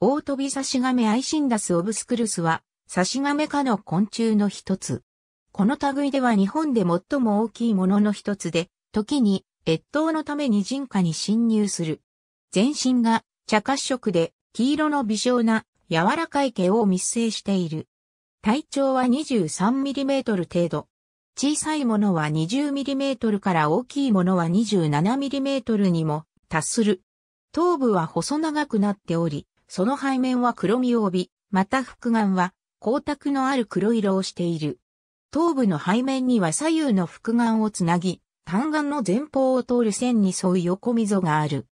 オオトビサシガメアイシンダスオブスクルスは、サシガメ科の昆虫の一つ。この類では日本で最も大きいものの一つで、時に越冬のために人家に侵入する。全身が茶褐色で黄色の微小な柔らかい毛を密生している。体長は 23mm 程度。小さいものは 20mm から大きいものは 27mm にも達する。頭部は細長くなっており、その背面は黒みを帯び、また複眼は光沢のある黒色をしている。頭部の背面には左右の複眼をつなぎ、単眼の前方を通る線に沿う横溝がある。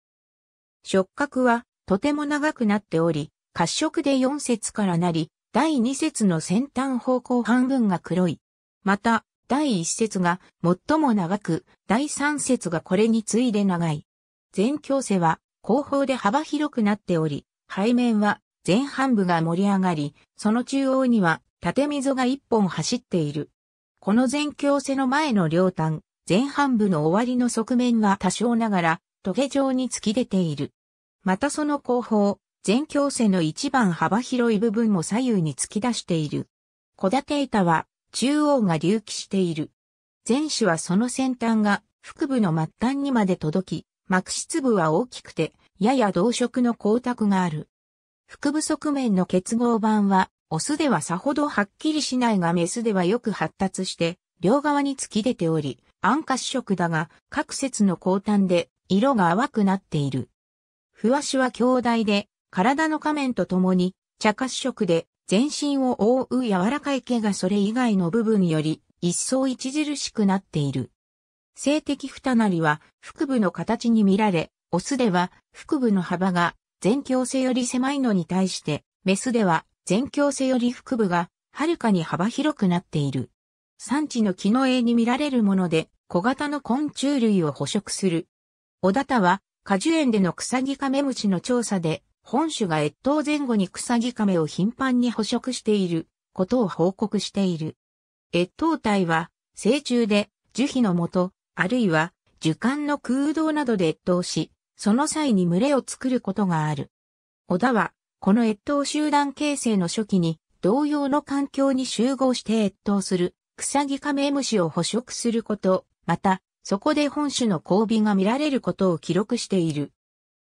触覚はとても長くなっており、褐色で4節からなり、第2節の先端方向半分が黒い。また、第1節が最も長く、第3節がこれに次いで長い。全矯背は後方で幅広くなっており、背面は前半部が盛り上がり、その中央には縦溝が一本走っている。この前橋瀬の前の両端、前半部の終わりの側面は多少ながら、トゲ状に突き出ている。またその後方、前橋瀬の一番幅広い部分も左右に突き出している。小立板は中央が隆起している。前肢はその先端が腹部の末端にまで届き、膜質部は大きくてやや同色の光沢がある。腹部側面の結合板は、オスではさほどはっきりしないがメスではよく発達して、両側に突き出ており、暗褐色だが、各節の後端で色が淡くなっている。ふわしは強大で、体の仮面とともに、茶褐色で、全身を覆う柔らかい毛がそれ以外の部分より、一層著しくなっている。性的二なりは、腹部の形に見られ、オスでは腹部の幅が全胸性より狭いのに対して、メスでは全胸性より腹部がはるかに幅広くなっている。産地の木の絵に見られるもので、小型の昆虫類を捕食する。小田は、果樹園での草木カメムシの調査で、本種が越冬前後に草木カメを頻繁に捕食していることを報告している。越冬体は、成虫で、樹皮のもと、あるいは、樹幹の空洞などで越冬し、その際に群れを作ることがある。小田は、この越冬集団形成の初期に、同様の環境に集合して越冬する、クサギカメムシを捕食すること、また、そこで本種の交尾が見られることを記録している。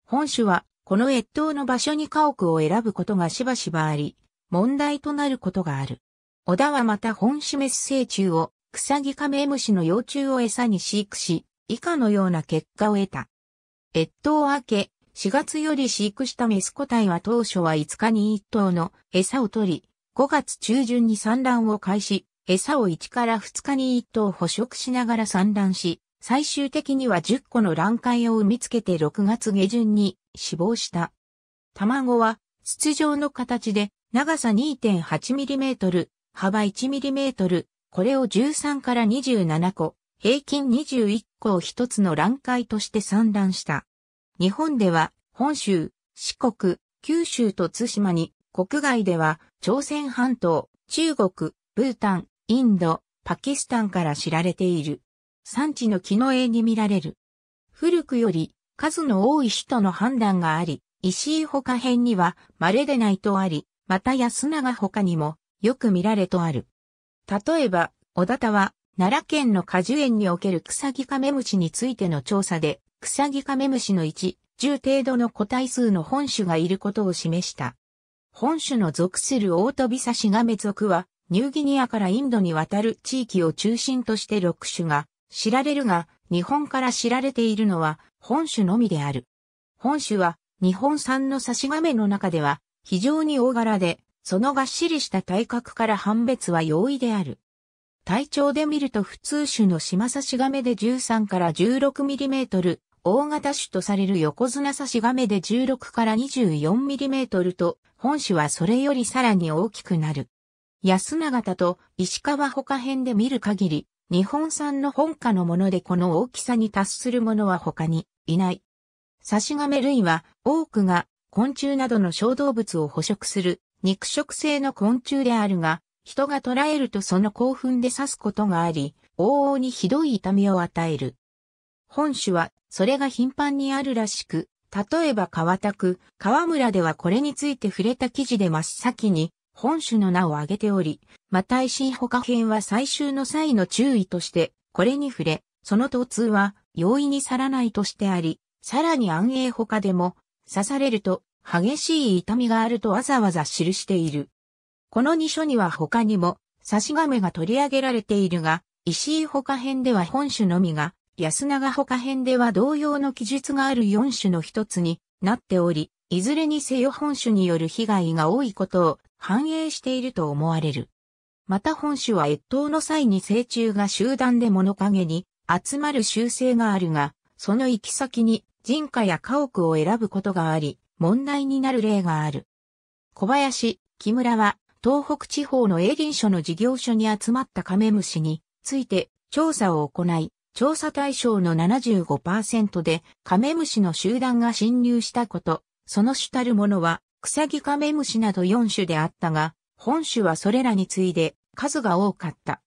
本種は、この越冬の場所に家屋を選ぶことがしばしばあり、問題となることがある。小田はまた本種メス成虫を、クサギカメムシの幼虫を餌に飼育し、以下のような結果を得た。越冬明け、4月より飼育したメス個体は当初は5日に1頭の餌を取り、5月中旬に産卵を開始、餌を1から2日に1頭捕食しながら産卵し、最終的には10個の卵塊を産みつけて6月下旬に死亡した。卵は筒状の形で長さ 2.8mm、幅 1mm、これを13から27個、平均21降一つの欄海として散乱した。日本では本州、四国、九州と津島に、国外では朝鮮半島、中国、ブータン、インド、パキスタンから知られている。産地の木の絵に見られる。古くより数の多い人の判断があり、石井他編には稀でないとあり、また安永他にもよく見られとある。例えば、小田田は奈良県の果樹園におけるクサギカメムシについての調査で、クサギカメムシの1、10程度の個体数の本種がいることを示した。本種の属するオオトビサシガメ属は、ニューギニアからインドに渡る地域を中心として6種が知られるが、日本から知られているのは本種のみである。本種は日本産のサシガメの中では非常に大柄で、そのがっしりした体格から判別は容易である。体長で見ると普通種のシマサシガメで13から16ミリメートル、大型種とされる横綱サシガメで16から24ミリメートルと、本種はそれよりさらに大きくなる。安永田と石川他編で見る限り、日本産の本家のものでこの大きさに達するものは他にいない。サシガメ類は多くが昆虫などの小動物を捕食する肉食性の昆虫であるが、人が捕らえるとその興奮で刺すことがあり、往々にひどい痛みを与える。本種は、それが頻繁にあるらしく、例えば川田区、川村ではこれについて触れた記事で真っ先に、本種の名を挙げており、また維新他編は最終の際の注意として、これに触れ、その疼痛は容易に去らないとしてあり、さらに安永他でも、刺されると激しい痛みがあるとわざわざ記している。この2書には他にも、差し亀が取り上げられているが、石井他編では本種のみが、安永他編では同様の記述がある4種の一つになっており、いずれにせよ本種による被害が多いことを反映していると思われる。また本種は越冬の際に成虫が集団で物陰に集まる習性があるが、その行き先に人家や家屋を選ぶことがあり、問題になる例がある。小林、木村は東北地方の営林署の事業所に集まったカメムシについて調査を行い、調査対象の75%でカメムシの集団が侵入したこと、その主たるものはクサギカメムシなど4種であったが、本種はそれらに次いで数が多かった。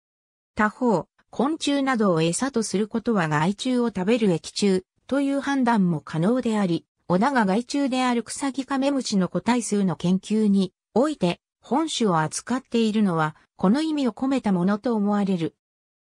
他方、昆虫などを餌とすることは害虫を食べる液虫という判断も可能であり、小田が害虫である草木カメムシの個体数の研究において本種を扱っているのは、この意味を込めたものと思われる。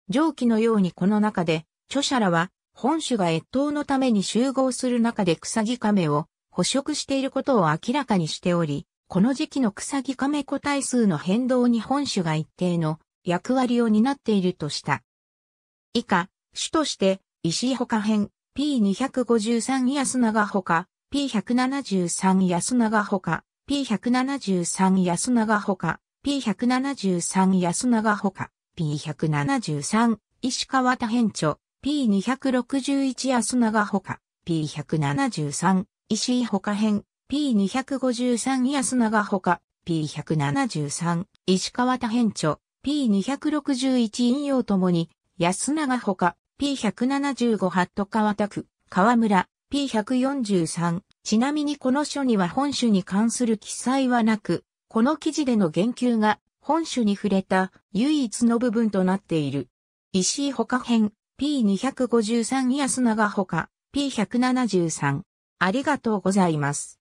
上記のようにこの中で、著者らは、本種が越冬のために集合する中で草木亀を捕食していることを明らかにしており、この時期の草木亀個体数の変動に本種が一定の役割を担っているとした。以下、種として、石井か編、P253 安永か、P173 安永か、P173 安永ほか、P173 安永ほか、P173 石川田編著、P261 安永ほか、P173 石井ほか編、P253 安永ほか、P173 石川田編著、P261 引用ともに、安永ほか、P175 ハット川田区、河村、P143 ちなみにこの書には本種に関する記載はなく、この記事での言及が本種に触れた唯一の部分となっている。石井他編 P253 安永他 P173。ありがとうございます。